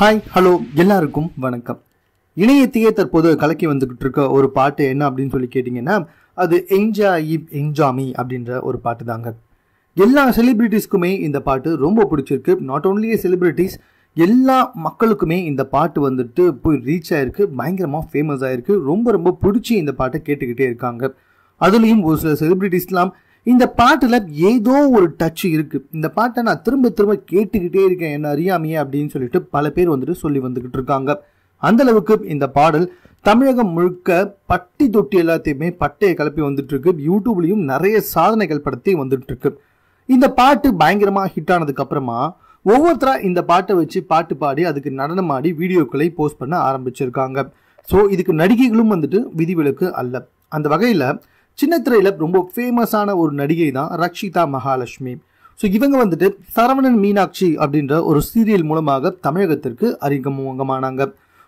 hi hello எல்லாருக்கும் வணக்கம் இணையத்தையே தற்போது கலக்கி வந்துக்கிட்டு இருக்க ஒரு பாட்டு என்ன அப்படின்னு சொல்லி கேட்டிங்கன்னா அது என்ஜா இப் என்ஜாமி அப்படின்ற ஒரு பாட்டு தாங்க எல்லா செலிப்ரிட்டிஸ்க்குமே இந்த பாட்டு ரொம்ப பிடிச்சிருக்கு நாட் ஓன்லி செலிப்ரிட்டிஸ் எல்லா மக்களுக்குமே இந்த பாட்டு வந்துட்டு போய் ரீச் ஆகிருக்கு பயங்கரமாக ஃபேமஸ் ஆகிருக்கு ரொம்ப ரொம்ப பிடிச்சி இந்த பாட்டை கேட்டுக்கிட்டே இருக்காங்க அதுலேயும் ஒரு சில செலிப்ரிட்டிஸ்லாம் இந்த பாட்டில் ஏதோ ஒரு டச் இருக்குது இந்த பாட்டை நான் திரும்ப திரும்ப கேட்டுக்கிட்டே இருக்கேன் என்ன அறியாமையே அப்படின்னு சொல்லிட்டு பல பேர் வந்துட்டு சொல்லி வந்துக்கிட்டு இருக்காங்க அந்தளவுக்கு இந்த பாடல் தமிழகம் முழுக்க பட்டி தொட்டி எல்லாத்தையுமே பட்டையை கிளப்பி வந்துட்டு இருக்கு யூடியூப்லேயும் நிறைய சாதனைகள் படுத்தி வந்துட்டு இருக்கு இந்த பாட்டு பயங்கரமாக ஹிட் ஆனதுக்கு அப்புறமா ஒவ்வொருத்தரா இந்த பாட்டை வச்சு பாட்டு பாடி அதுக்கு நடனம் ஆடி வீடியோக்களை போஸ்ட் பண்ண ஆரம்பிச்சிருக்காங்க ஸோ இதுக்கு நடிகைகளும் வந்துட்டு விதிவிலக்கு அல்ல அந்த வகையில் சின்ன திரையில் ரொம்ப ஃபேமஸான ஒரு நடிகை தான் ரக்ஷிதா மகாலட்சுமி ஸோ இவங்க வந்துட்டு சரவணன் மீனாட்சி அப்படின்ற ஒரு சீரியல் மூலமாக தமிழகத்திற்கு அறிமுகமானாங்க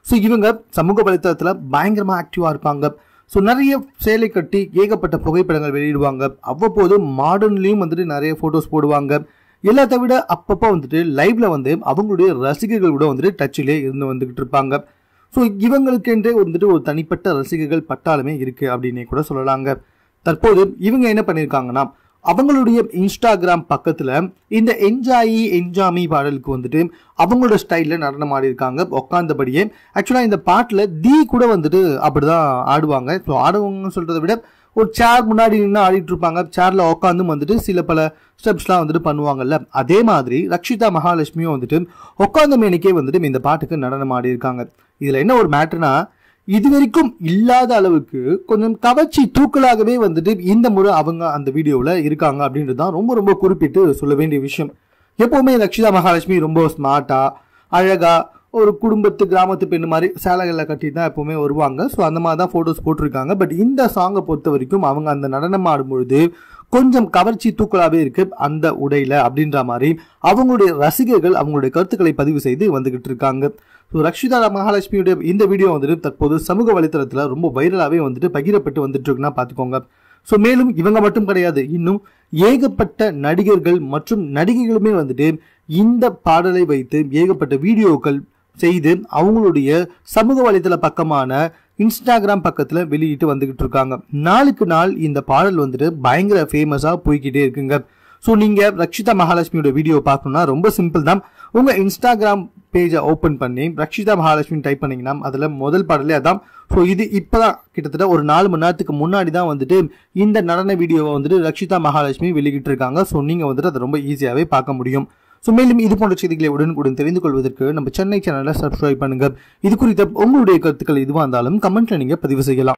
ஸோ இவங்க சமூக வலைத்தளத்தில் பயங்கரமாக ஆக்டிவாக இருப்பாங்க ஸோ நிறைய சேலை கட்டி ஏகப்பட்ட புகைப்படங்கள் வெளியிடுவாங்க அவ்வப்போது மாடர்ன்லேயும் வந்துட்டு நிறைய ஃபோட்டோஸ் போடுவாங்க எல்லாத்த விட அப்பப்போ வந்துட்டு லைவ்ல வந்து அவங்களுடைய ரசிகர்கள் கூட வந்துட்டு டச்சிலே இருந்து வந்துக்கிட்டு இருப்பாங்க ஸோ இவங்களுக்கென்றே வந்துட்டு ஒரு தனிப்பட்ட ரசிகர்கள் பட்டாலுமே இருக்குது அப்படின்னே கூட சொல்லலாங்க தற்போது இவங்க என்ன பண்ணியிருக்காங்கன்னா அவங்களுடைய இன்ஸ்டாகிராம் பக்கத்தில் இந்த என்ஜாயி என்ஜாமி பாடலுக்கு வந்துட்டு அவங்களோட ஸ்டைலில் நடனம் ஆடிருக்காங்க உட்காந்தபடியே ஆக்சுவலாக இந்த பாட்டில் தி கூட வந்துட்டு அப்படி தான் ஆடுவாங்க ஸோ ஆடுவாங்கன்னு சொல்கிறத விட ஒரு சேர் முன்னாடி நின்று ஆடிட்டு இருப்பாங்க சேரில் உட்காந்து வந்துட்டு சில பல ஸ்டெப்ஸ்லாம் வந்துட்டு பண்ணுவாங்கல்ல அதே மாதிரி ரக்ஷிதா மகாலட்சுமியும் வந்துட்டு உட்காந்த மேனிக்கே வந்துட்டு இந்த பாட்டுக்கு நடனம் ஆடி இருக்காங்க இதில் என்ன ஒரு மேட்ருனா இது வரைக்கும் இல்லாத அளவுக்கு கொஞ்சம் கவர்ச்சி தூக்கலாகவே வந்துட்டு இந்த முறை அவங்க அந்த வீடியோவில் இருக்காங்க அப்படின்றது தான் ரொம்ப ரொம்ப குறிப்பிட்டு சொல்ல வேண்டிய விஷயம் எப்போவுமே ரக்ஷிதா மகாலட்சுமி ரொம்ப ஸ்மார்ட்டாக அழகாக ஒரு குடும்பத்து கிராமத்து பெண் மாதிரி சேலைகளில் கட்டி தான் எப்போவுமே வருவாங்க ஸோ அந்த மாதிரி தான் ஃபோட்டோஸ் போட்டிருக்காங்க பட் இந்த சாங்கை பொறுத்த வரைக்கும் அவங்க அந்த நடனம் ஆடும்பொழுது கொஞ்சம் கவர்ச்சி தூக்கலாகவே இருக்கு அந்த உடையில அப்படின்ற மாதிரி அவங்களுடைய ரசிகர்கள் அவங்களுடைய கருத்துக்களை பதிவு செய்து வந்துகிட்டு இருக்காங்க ஸோ ரக்ஷிதா மகாலட்சுமியுடைய இந்த வீடியோ வந்துட்டு தற்போது சமூக வலைத்தளத்தில் ரொம்ப வைரலாகவே வந்துட்டு பகிரப்பட்டு வந்துட்டு இருக்குன்னா பார்த்துக்கோங்க ஸோ மேலும் இவங்க மட்டும் கிடையாது இன்னும் ஏகப்பட்ட நடிகர்கள் மற்றும் நடிகைகளுமே வந்துட்டு இந்த பாடலை வைத்து ஏகப்பட்ட வீடியோக்கள் செய்து அவங்களுடைய சமூக வலைதள பக்கமான இன்ஸ்டாகிராம் பக்கத்தில் வெளியிட்டு வந்துக்கிட்டு இருக்காங்க நாளுக்கு நாள் இந்த பாடல் வந்துட்டு பயங்கர ஃபேமஸாக போய்கிட்டே இருக்குங்க ஸோ நீங்கள் ரக்ஷிதா மகாலட்சுமியோட வீடியோ பார்க்கணுன்னா ரொம்ப சிம்பிள் தான் உங்கள் இன்ஸ்டாகிராம் பேஜை ஓப்பன் பண்ணி ரக்ஷிதா மகாலட்சுமி டைப் பண்ணிங்கன்னா அதில் முதல் பாடலே அதான் ஸோ இது இப்போ தான் கிட்டத்தட்ட ஒரு நாலு மணி நேரத்துக்கு முன்னாடி தான் வந்துட்டு இந்த நடன வீடியோவை வந்துட்டு ரக்ஷிதா மகாலட்சுமி வெளியிட்டு இருக்காங்க ஸோ நீங்கள் வந்துட்டு அதை ரொம்ப ஈஸியாகவே பார்க்க முடியும் ஸோ மேலும் இது போன்ற செய்திகளை உடனுக்குடன் தெரிந்து கொள்வதற்கு நம்ம சென்னை சேனலை சப்ஸ்கிரைப் பண்ணுங்க இது குறித்த உங்களுடைய கருத்துக்கள் எதுவாக இருந்தாலும் கமெண்ட்ல நீங்க பதிவு செய்யலாம்